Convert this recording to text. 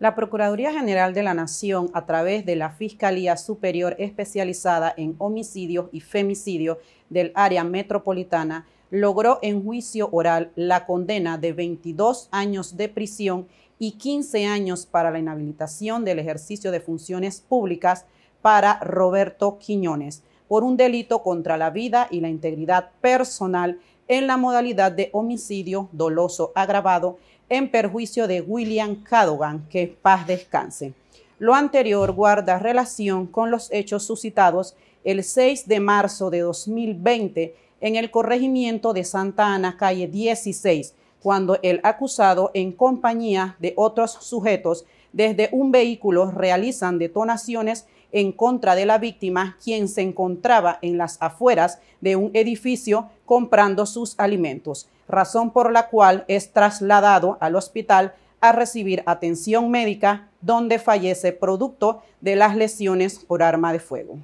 La Procuraduría General de la Nación, a través de la Fiscalía Superior especializada en homicidios y femicidios del área metropolitana, logró en juicio oral la condena de 22 años de prisión y 15 años para la inhabilitación del ejercicio de funciones públicas para Roberto Quiñones por un delito contra la vida y la integridad personal en la modalidad de homicidio doloso agravado en perjuicio de William Cadogan, que paz descanse. Lo anterior guarda relación con los hechos suscitados el 6 de marzo de 2020 en el corregimiento de Santa Ana, calle 16, cuando el acusado, en compañía de otros sujetos, desde un vehículo realizan detonaciones en contra de la víctima, quien se encontraba en las afueras de un edificio comprando sus alimentos, razón por la cual es trasladado al hospital a recibir atención médica, donde fallece producto de las lesiones por arma de fuego.